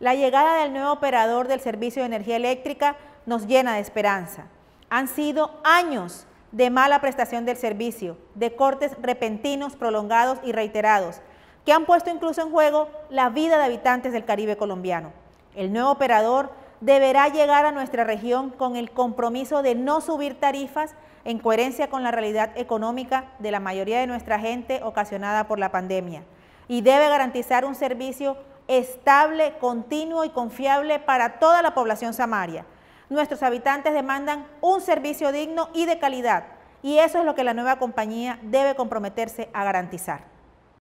La llegada del nuevo operador del servicio de energía eléctrica nos llena de esperanza. Han sido años de mala prestación del servicio, de cortes repentinos, prolongados y reiterados, que han puesto incluso en juego la vida de habitantes del Caribe colombiano. El nuevo operador deberá llegar a nuestra región con el compromiso de no subir tarifas en coherencia con la realidad económica de la mayoría de nuestra gente ocasionada por la pandemia y debe garantizar un servicio estable, continuo y confiable para toda la población samaria. Nuestros habitantes demandan un servicio digno y de calidad, y eso es lo que la nueva compañía debe comprometerse a garantizar.